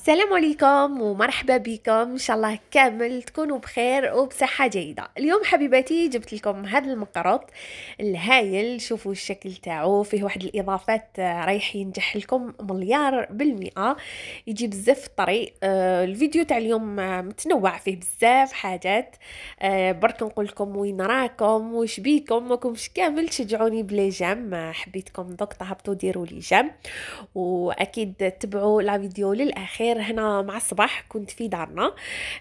السلام عليكم ومرحبا بكم ان شاء الله كامل تكونوا بخير وبصحه جيده اليوم حبيباتي جبت لكم هذا المقرط الهايل شوفوا الشكل تاعو فيه واحد الاضافات آه، رايح ينجح لكم مليار بالمئه يجي بزاف طري آه، الفيديو تاع اليوم آه، متنوع فيه بزاف حاجات برك نقول لكم وين راكم واش بيكم ماكمش كامل تشجعوني بلي جام حبيتكم دوك تهبطوا ديروا لي جام واكيد تبعوا لا فيديو للاخير الخير هنا مع الصباح كنت في دارنا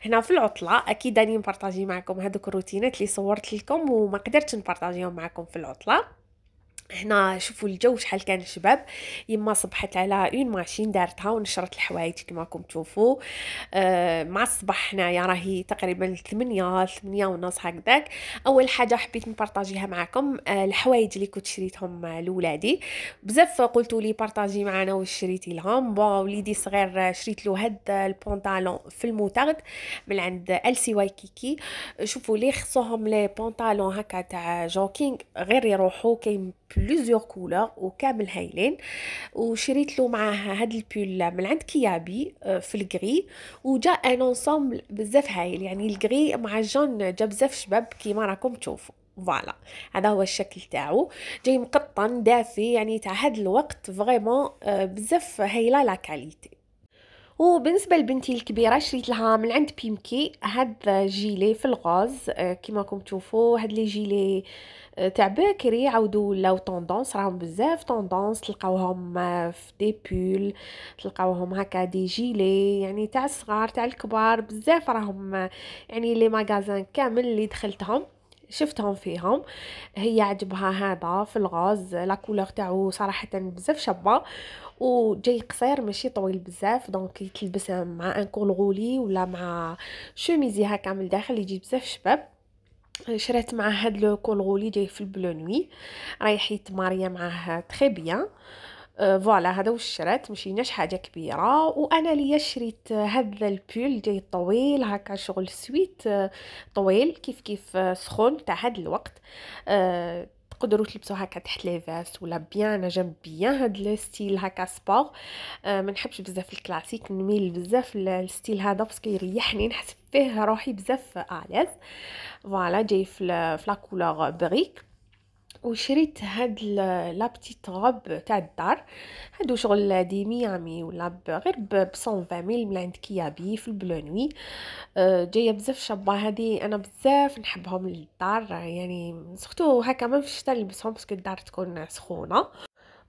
هنا في العطله اكيد راني نبارطاجي معكم هذوك الروتينات اللي صورت لكم وما قدرت نبارطاجيهم معكم في العطله هنا شوفوا الجو شحال كان شباب يما صبحت على اون ماشين دارتها ونشرت الحوايج كما راكم تشوفوا آه مع الصباح هنايا راهي تقريبا 8 8 ونص هكذاك اول حاجه حبيت نبارطاجيها معكم آه الحوايج اللي كنت شريتهم لولادي بزاف قلتوا لي بارطاجي معنا واش شريتي لهم بون وليدي صغير شريت له هاد البونطالون في الموتارد من عند ال سي واي كيكي شوفوا لي خصوهم لي بونطالون هكا تاع جوكينغ غير يروحوا كاين كولوغ كولور وكامل هايلين وشريت له معاه هاد البول من عند كيابي آه، في الكري وجا ان انسامبل بزاف هايل يعني الكري مع الجون جا بزاف شباب كيما راكم تشوفوا فوالا هذا هو الشكل تاعو جاي مقطن دافي يعني تاع هاد الوقت فريمون آه، بزاف هايله لا كاليتي وبالنسبه لبنتي الكبيره شريت لها من عند بيمكي هاد جيلي في الغاز آه، كما راكم تشوفوا هاد لي جيلي آه، تاع باكري عاودوا ولاو طوندونس راهم بزاف طوندونس تلقاوهم آه، في دي بول تلقاوهم هكا دي جيلي يعني تاع الصغار تاع الكبار بزاف راهم يعني لي ماغازان كامل اللي دخلتهم شفتهم فيهم هي عجبها هذا في الغاز لا كولور تاعو صراحه بزاف شابه وجاي قصير ماشي طويل بزاف دونك يتلبسها مع ان كول غولي ولا مع شوميزي هكا من الداخل يجي بزاف شباب شريت مع هاد لو كول غولي جاي في البلو نوي رايح يتماريا معاه تري بيان فوالا هذا واش ماشي ناش حاجه كبيره وانا ليا شريت هذا البول جاي طويل هكا شغل سويت طويل كيف كيف آه، سخون تاع هاد الوقت آه، تقدروا تلبسوا هكا تحت لي فاس ولا بيان انا جنب بيان هاد الستيل هكا سبور آه ما نحبش بزاف الكلاسيك نميل بزاف للستيل هذا باسكو يريحني نحس فيه روحي بزاف اليز فوالا جاي في لا كولور بريك وشريت هاد لابتيت غوب تاع الدار هادو شغل دي ميامي ولا غير ب 120 ميل من عند كيابي في البلونوي آه، جايه بزاف شابه هادي انا بزاف نحبهم للدار يعني سختو هكا ما في الشتا نلبسهم باسكو الدار تكون سخونه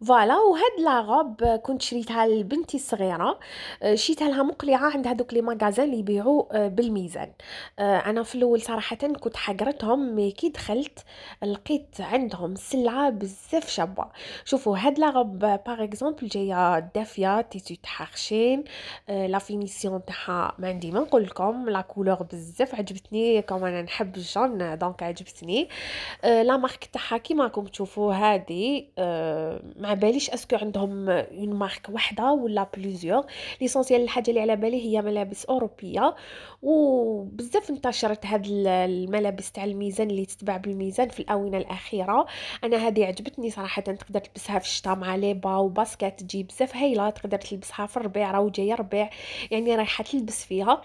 فوالا وهاد لا روب كنت شريتها لبنتي الصغيره آه، شريتها لها مقلعه عند هذوك لي ماغازان اللي يبيعوا آه، بالميزان آه، انا في الاول صراحه كنت حقرتهم مي كي دخلت لقيت عندهم سلعه بزاف شابه شوفوا هاد لا روب باغ اكزومبل جايه دافيه تيتو تاعها خشين لا فينيسيون تاعها ما عندي ما نقول لكم لا كولور بزاف عجبتني كما انا نحب الجون دونك عجبتني لا مارك تاعها كيما راكم تشوفوا هذه باليش اسكو عندهم اون مارك وحده ولا بليزيوغ ليسونسيال الحاجه اللي على بالي هي ملابس اوروبيه وبزاف انتشرت هاد الملابس تاع الميزان اللي تتباع بالميزان في الاونه الاخيره انا هذه عجبتني صراحه تقدر تلبسها في الشتاء مع ليبا وباسكات تجي بزاف هايله تقدر تلبسها في الربيع راهو جاي ربيع يعني رايحه تلبس فيها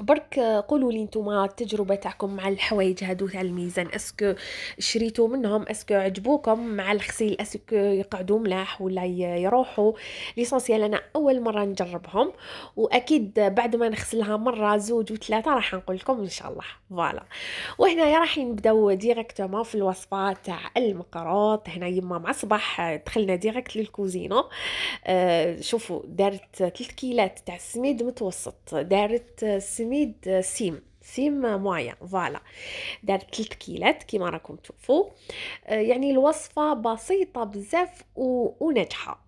برك قولوا لي نتوما التجربه تاعكم مع الحوايج هادو تاع الميزان اسكو شريتو منهم اسكو عجبوكم مع الغسيل اسكو يقعدوا ملاح ولا يروحوا ليسونسيال انا اول مره نجربهم واكيد بعد ما نغسلها مره زوج وثلاثه راح نقول لكم ان شاء الله فوالا وهنا راح نبداو ديريكتومون في الوصفه تاع المقروط هنا يما مع صباح دخلنا ديريكت للكوزينه آه، شوفوا دارت 3 كيلات تاع السميد متوسط دارت تسميد سيم سيم معين فوالا دارت 3 كيلات كيما راكم تشوفوا آه، يعني الوصفه بسيطه بزاف وناجحه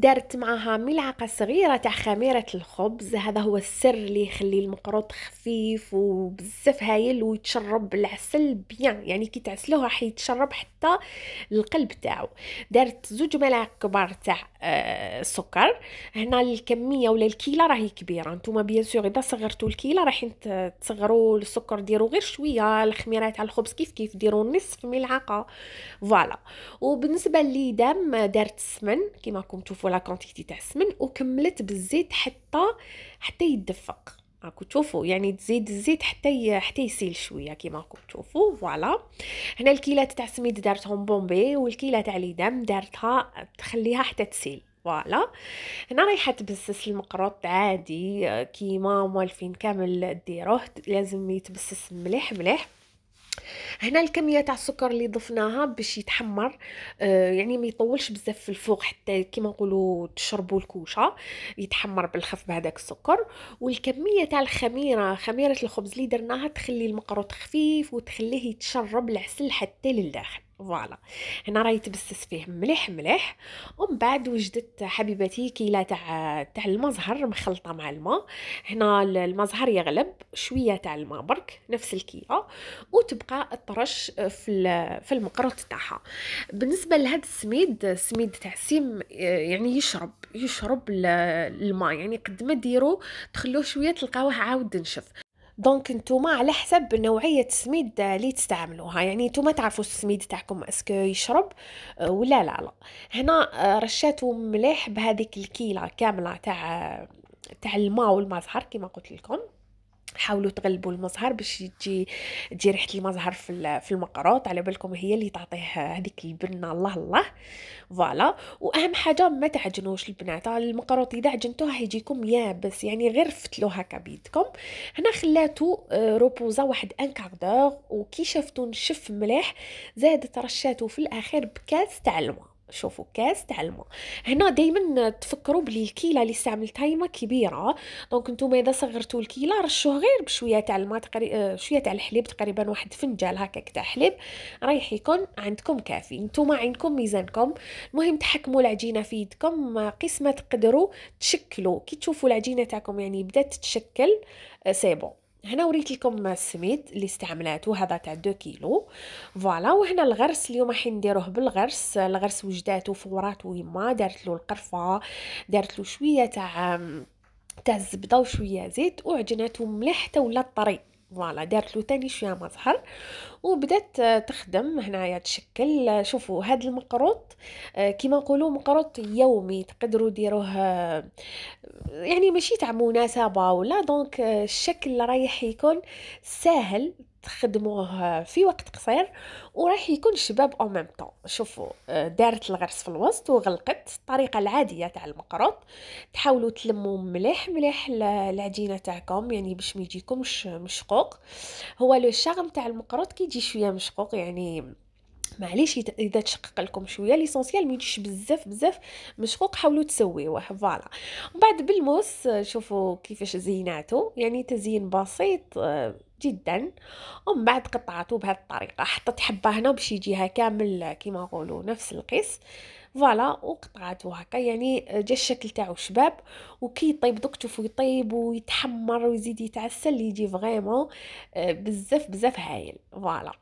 دارت معها ملعقة صغيرة تاع خميرة الخبز هذا هو السر اللي يخلي المقروط خفيف وبزاف هايل ويتشرب العسل بيان يعني كي تعسلوه راح يتشرب حتى القلب تاعو دارت زوج ملاعق كبار تاع السكر آه، هنا الكمية ولا الكيلة راهي كبيرة نتوما بيان سور اذا صغرتوا الكيلة راح تصغروا السكر ديروا غير شوية الخميرة تاع الخبز كيف كيف ديروا نصف ملعقة فوالا وبالنسبة لدم دارت السمن كيما راكم تشوفوا نشوفوا لا كونتيتي تاع السمن وكملت بالزيت حتى حتى يدفق راكم تشوفوا يعني تزيد الزيت حتى ي... حتى يسيل شويه كيما راكم تشوفوا فوالا هنا الكيلات تاع السميد دارتهم بومبي والكيله تاع ليدام دارتها تخليها حتى تسيل فوالا هنا رايحه تبسس المقروط عادي كيما موالفين كامل ديروه لازم يتبسس مليح مليح هنا الكميه تاع السكر اللي ضفناها باش يتحمر آه يعني ما يطولش بزاف في الفوق حتى كيما نقولوا تشربوا الكوشه يتحمر بالخف بهذاك السكر والكميه تاع الخميره خميره الخبز اللي درناها تخلي المقروط خفيف وتخليه يتشرب العسل حتى للداخل فوالا هنا راه يتبسس فيه مليح مليح ومن بعد وجدت حبيبتي كيله تاع تاع المزهر مخلطه مع الماء هنا المزهر يغلب شويه تاع الماء برك نفس الكيله وتبقى الطرش في في المقروط تاعها بالنسبه لهذا السميد السميد تاع السيم يعني يشرب يشرب الماء يعني قد ما ديرو تخلوه شويه تلقاوه عاود نشف دونك نتوما على حسب نوعيه السميد اللي تستعملوها يعني نتوما تعرفوا السميد تاعكم اسكو يشرب آه، ولا لا لا هنا آه، رشاتو مليح بهذيك الكيله كامله تاع تاع الماء والمزهر كما قلت لكم حاولوا تغلبوا المزهر باش تجي تجي ريحه المزهر في في المقروط على بالكم هي اللي تعطيه هذيك البنه الله الله فوالا واهم حاجه ما تعجنوش البنات المقروط اذا عجنتوه يجيكم يابس يعني غير فتلوه هكا بيدكم هنا خلاتو آه، روبوزا واحد ان كاردور وكي شفتو نشف مليح زادت رشاتو في الاخير بكاس تاع الماء شوفوا كاس تاع الماء هنا دائما تفكروا بلي الكيله اللي استعملتها هي كبيره دونك نتوما اذا صغرتوا الكيله رشوه غير بشويه تاع الماء تقري... آه، شويه تاع الحليب تقريبا واحد فنجال هكاك تاع حليب رايح يكون عندكم كافي نتوما عندكم ميزانكم المهم تحكموا العجينه في يدكم آه، قسمه تقدروا تشكلوا كي تشوفوا العجينه تاعكم يعني بدات تتشكل آه، سي بون هنا وريت لكم السميد اللي استعملاتو هذا تاع 2 كيلو فوالا وهنا الغرس اليوم راح نديروه بالغرس الغرس وجداتو فوراتو يما دارت له القرفه دارت له شويه تاع تاع الزبده وشويه زيت وعجناته مليح حتى ولا طري فوالا دارت له تاني شويه مظهر وبدات تخدم هنايا تشكل شوفوا هذا المقروط آه، كما نقولوا مقروط يومي تقدروا ديروه آه، يعني ماشي تاع مناسبه ولا دونك آه، الشكل رايح يكون ساهل تخدموه في وقت قصير وراح يكون شباب او ميم طون شوفوا دارت الغرس في الوسط وغلقت الطريقه العاديه تاع المقروط تحاولوا تلموا مليح مليح العجينه تاعكم يعني باش ما يجيكمش مشقوق هو لو شارم تاع المقروط كي يجي شويه مشقوق يعني معليش اذا تشقق لكم شويه ليسونسيال ما يجيش بزاف بزاف مشقوق حاولوا تسويوه فوالا ومن بعد بالموس شوفوا كيفاش زيناتو يعني تزيين بسيط جدا ومن بعد قطعته بهذه الطريقه حطيت حبه هنا باش يجيها كامل كيما نقولوا نفس القيس فوالا وقطعاتو هكا يعني جا الشكل تاعو شباب وكي يطيب دوك تشوفو يطيب ويتحمر ويزيد يتعسل يجي فريمون آه، بزاف بزاف هايل فوالا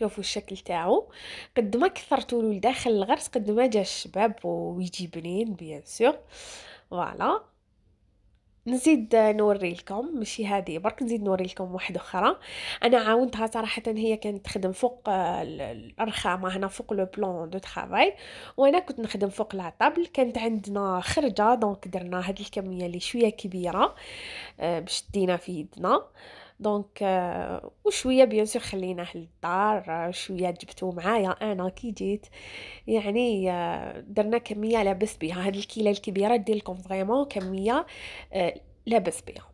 شوفوا الشكل تاعو قد ما كثرتو لداخل الغرس قد ما جا الشباب ويجي بنين بيان سور فوالا نزيد نوري لكم ماشي هذه برك نزيد نوري لكم واحده اخرى انا عاونتها صراحه هي كانت تخدم فوق آه، الرخامه هنا فوق لو بلون دو ترافاي وانا كنت نخدم فوق لا طابل كانت عندنا خرجه دونك درنا هاد الكميه اللي شويه كبيره آه، باش دينا في يدنا دونك آه، وشويه بيان سور خليناه للدار شويه جبتو معايا انا كي جيت يعني درنا كميه لاباس بها هاد الكيله الكبيره دير لكم فريمون كميه لاباس بيهم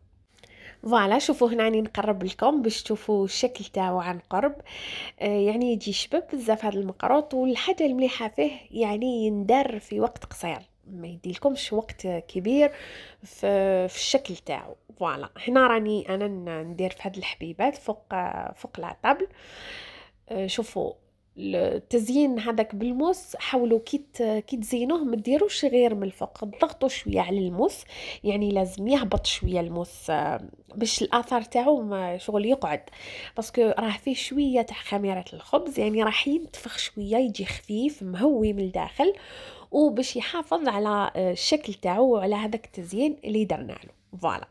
فوالا شوفوا هنا نقرب لكم باش تشوفوا الشكل تاعو عن قرب آه، يعني يجي شباب بزاف هذا المقروط والحاجه المليحه فيه يعني يندار في وقت قصير ما يديلكمش وقت كبير في, في الشكل تاعو فوالا هنا راني انا ندير في هاد الحبيبات فوق فوق لا طابل آه، شوفوا التزيين هذاك بالموس حاولوا كي كي تزينوه ما ديروش غير من الفوق ضغطوا شويه على الموس يعني لازم يهبط شويه الموس آه، باش الاثر تاعو شغل يقعد باسكو راه فيه شويه تاع خميره الخبز يعني راح ينتفخ شويه يجي خفيف مهوي من الداخل وباش يحافظ على آه، الشكل تاعو وعلى هذاك التزيين اللي درنا له فوالا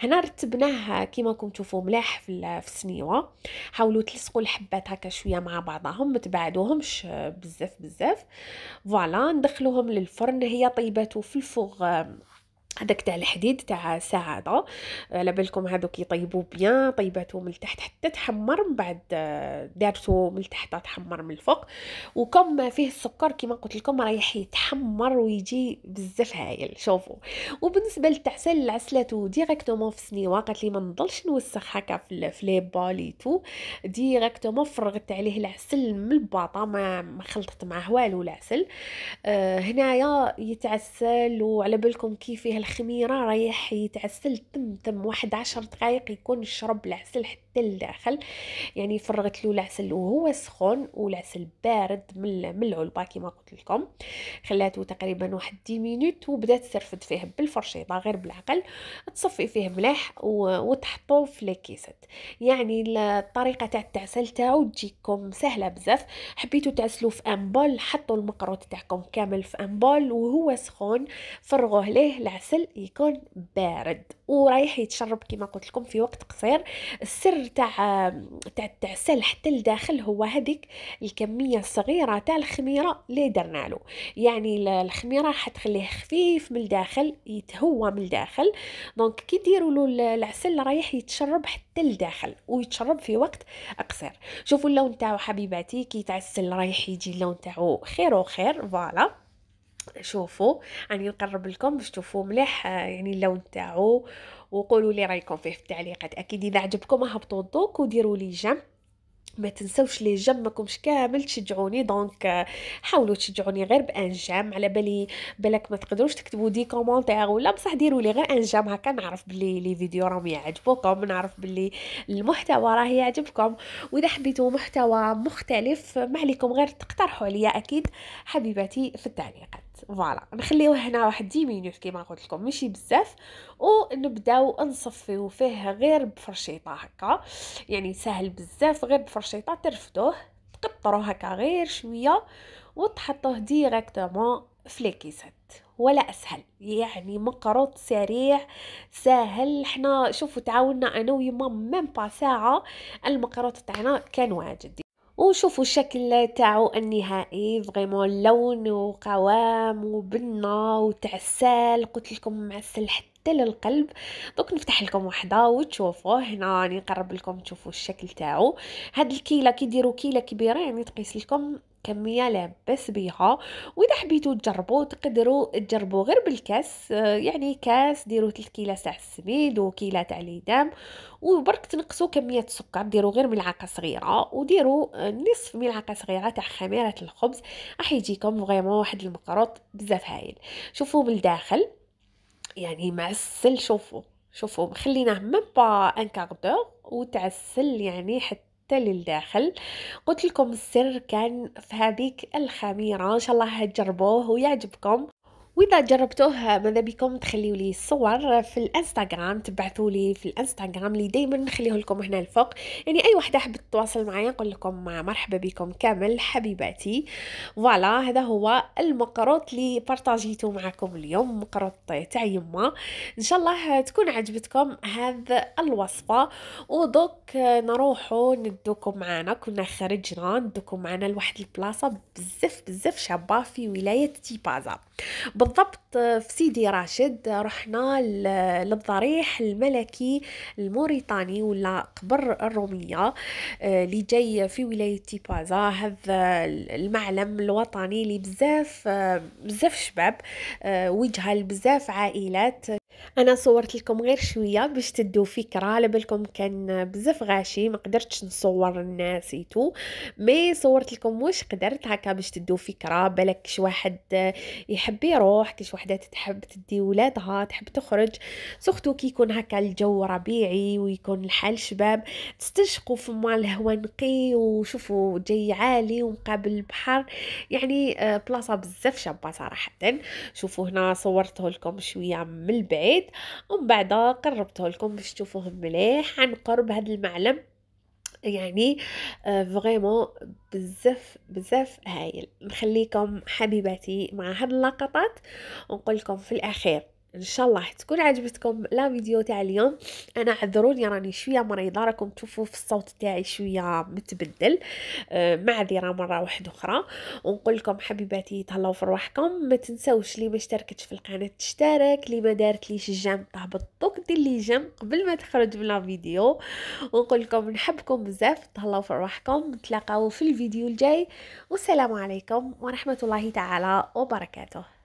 هنا رتبناه كيما راكم تشوفوا ملاح في السنيوه حاولوا تلصقوا الحبات هكا شويه مع بعضهم ما تبعدوهمش بزاف بزاف فوالا ندخلوهم للفرن هي طيبته في الفوغ هذاك تاع الحديد تاع سعادة على بالكم هذوك يطيبوا بيان طيباتو من التحت حتى تحمر من بعد آه، دارتو من التحت تحمر من الفوق وكم فيه السكر كما قلت لكم رايح يتحمر ويجي بزاف هايل شوفوا وبالنسبه للتعسل العسلاتو ديريكتومون في سنيوه قالت لي ما نضلش نوسخ هكا في لي تو ديريكتومون فرغت عليه العسل من الباطا ما خلطت معاه والو العسل آه هنايا يتعسل وعلى بالكم كيف فيه الخميره رايح يتعسل تم تم واحد عشر دقائق يكون يشرب العسل حتى حتى لداخل يعني فرغت له العسل وهو سخون والعسل بارد من من العلبه كما قلت لكم خلاته تقريبا واحد 10 مينوت وبدات ترفد فيه بالفرشيطه غير بالعقل تصفي فيه ملاح وتحطو في الكيسات يعني الطريقه تاع التعسل تاعو تجيكم سهله بزاف حبيتو تعسلو في ان بول حطوا المقروط تاعكم كامل في ان بول وهو سخون فرغوه ليه العسل يكون بارد ورايح يتشرب كما قلت لكم في وقت قصير السر السر تاع تاع تاع السل حتى لداخل هو هذيك الكميه الصغيره تاع الخميره اللي درنا له يعني الخميره راح تخليه خفيف من الداخل يتهوى من الداخل دونك كي ديروا له العسل رايح يتشرب حتى لداخل ويتشرب في وقت قصير شوفوا اللون تاعو حبيباتي كي تعسل رايح يجي اللون تاعو خير وخير فوالا شوفوا راني يعني نقرب لكم باش تشوفوا مليح يعني اللون تاعو وقولوا لي رايكم فيه في التعليقات اكيد اذا عجبكم هبطوا الضوك وديروا لي جم ما تنسوش لي جيم ماكمش كامل تشجعوني دونك آه، حاولوا تشجعوني غير بان جيم على بالي بالك ما تقدروش تكتبوا دي كومونتير ولا بصح ديروا لي غير ان جيم هكا نعرف بلي لي فيديو راهم يعجبوكم نعرف بلي المحتوى راه يعجبكم واذا حبيتوا محتوى مختلف ما عليكم غير تقترحوا عليا اكيد حبيباتي في التعليقات فوالا نخليوه هنا واحد 10 مينوت كيما قلت لكم ماشي بزاف ونبداو نصفيو فيه غير بفرشيطه هكا يعني سهل بزاف غير بفرشيطه ترفدوه تقطرو هكا غير شويه وتحطوه ديريكتومون في ليكيسات ولا اسهل يعني مقروط سريع ساهل حنا شوفوا تعاوننا انا ويما ميم با ساعه المقروط تاعنا كان واجد وشوفوا الشكل تاعو النهائي فريمون اللون وقوام وبنه وتعسال قلت لكم معسل حتى للقلب دوك نفتح لكم وحده وتشوفوه هنا راني نقرب لكم تشوفوا الشكل تاعو هاد الكيله كيديروا كيله كبيره يعني تقيس لكم كمية لاباس بيها وإذا حبيتو تجربو تقدروا تجربو غير بالكاس آه، يعني كاس ديرو ثلاث كيلة تاع السميد وكيلة تاع ليدام وبرك تنقصوا كمية السكر ديروا غير ملعقة صغيرة وديروا آه، نصف ملعقة صغيرة تاع خميرة الخبز راح يجيكم فغيمون واحد المقروط بزاف هايل شوفو من الداخل يعني معسل شوفو شوفوا خليناه ميم با ان كاغ دور وتعسل يعني حتى حتى للداخل قلت لكم السر كان في هذيك الخميره ان شاء الله هتجربوه ويعجبكم واذا جربتوه ماذا بكم تخليوا لي الصور في الانستغرام تبعثوا لي في الانستغرام اللي دائما نخليه لكم هنا الفوق يعني اي وحده حبت تتواصل معايا نقول لكم مرحبا بكم كامل حبيباتي فوالا هذا هو المقروط اللي بارطاجيته معكم اليوم مقروط تاع يما ان شاء الله تكون عجبتكم هذا الوصفه ودوك نروحوا ندوكم معنا كنا خرجنا ندوكم معنا لواحد البلاصه بزاف بزاف شابه في ولايه تيبازا بالضبط آه، في سيدي راشد آه، رحنا للضريح الملكي الموريتاني ولا قبر الرومية آه، اللي جاي في ولاية تيبازا هذا المعلم الوطني اللي بزاف بزاف شباب وجهه لبزاف عائلات انا صورت لكم غير شويه باش تدوا فكره على بالكم كان بزاف غاشي ما قدرتش نصور ايتو مي صورت لكم واش قدرت هكا باش تدوا فكره بالك كش واحد يحب يروح كش وحده تحب تدي ولادها تحب تخرج سورتو كي يكون هكا الجو ربيعي ويكون الحال شباب تستشقوا فما الهواء نقي وشوفوا جاي عالي ومقابل البحر يعني آه، بلاصه بزاف شابه صراحه شوفوا هنا صورته لكم شويه من البعيد البيت ومن بعد قربته لكم باش تشوفوه مليح عن قرب هذا المعلم يعني آه، فريمون بزاف بزاف هايل نخليكم حبيباتي مع هاد اللقطات ونقول لكم في الاخير ان شاء الله تكون عجبتكم لا فيديو تاع اليوم انا عذروني راني شويه مريضه راكم تشوفوا في الصوت تاعي شويه متبدل آه، معذره مره واحده اخرى ونقول لكم حبيباتي تهلاو في رواحكم ما تنساوش اللي ما اشتركتش في القناه تشترك اللي ما دارت ليش جيم تهبط دوك دير لي جيم قبل ما تخرج من الفيديو فيديو ونقول لكم نحبكم بزاف تهلاو في رواحكم نتلاقاو في الفيديو الجاي والسلام عليكم ورحمه الله تعالى وبركاته